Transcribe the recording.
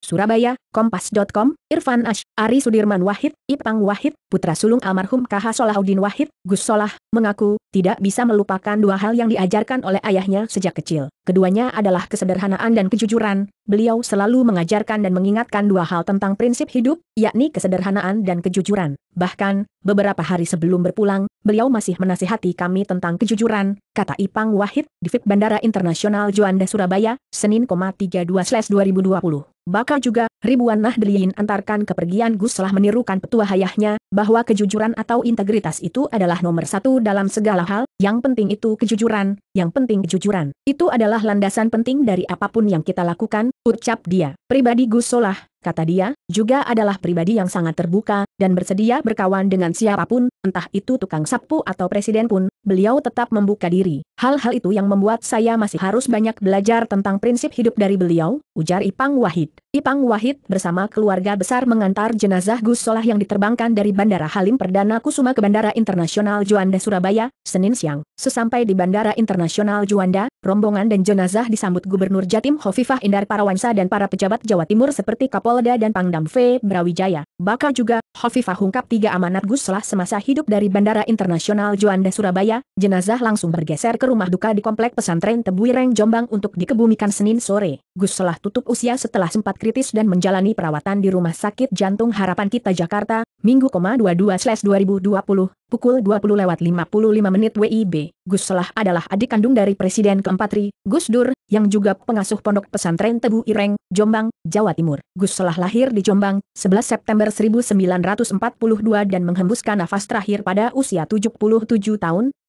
Surabaya, Kompas.com, Irfan Ash, Ari Sudirman Wahid, Ipang Wahid, putra sulung almarhum KH Solahuddin Wahid, Gus Solah, mengaku tidak bisa melupakan dua hal yang diajarkan oleh ayahnya sejak kecil. Keduanya adalah kesederhanaan dan kejujuran. Beliau selalu mengajarkan dan mengingatkan dua hal tentang prinsip hidup, yakni kesederhanaan dan kejujuran. Bahkan, beberapa hari sebelum berpulang, beliau masih menasihati kami tentang kejujuran, kata Ipang Wahid, di VIP Bandara Internasional Juanda Surabaya, Senin 32-2020. Bakal juga, ribuan Nahdliyin antarkan kepergian Gus telah menirukan petua hayahnya, bahwa kejujuran atau integritas itu adalah nomor satu dalam segala hal, yang penting itu kejujuran, yang penting kejujuran. Itu adalah landasan penting dari apapun yang kita lakukan, ucap dia. Pribadi Gus Solah, kata dia, juga adalah pribadi yang sangat terbuka, dan bersedia berkawan dengan siapapun, entah itu tukang sapu atau presiden pun, beliau tetap membuka diri. Hal-hal itu yang membuat saya masih harus banyak belajar tentang prinsip hidup dari beliau, ujar Ipang Wahid. Ipang Wahid bersama keluarga besar mengantar jenazah Gus Solah yang diterbangkan dari Bandara Halim Perdana Kusuma ke Bandara Internasional Juanda Surabaya, Senin siang. Sesampai di Bandara Internasional Juanda, rombongan dan jenazah disambut Gubernur Jatim Hovifah Indar Parawansa dan para pejabat Jawa Timur seperti Kapol Kapolda dan Pangdam V. Brawijaya. Bakal juga, Hovifah ungkap tiga amanat Gus Solah semasa hidup dari Bandara Internasional Juanda Surabaya, jenazah langsung bergeser ke rumah duka di Komplek Pesantren Tebuireng Jombang untuk dikebumikan Senin sore. Gus Solah tutup usia setelah sempat kritis dan menjalani perawatan di Rumah Sakit Jantung Harapan Kita Jakarta, Minggu, 22-2020, pukul 20 lewat 55 menit WIB, Gus Selah adalah adik kandung dari Presiden keempat Ri, Gus Dur, yang juga pengasuh pondok pesantren Tebu Ireng, Jombang, Jawa Timur. Gus Selah lahir di Jombang, 11 September 1942 dan menghembuskan nafas terakhir pada usia 77 tahun,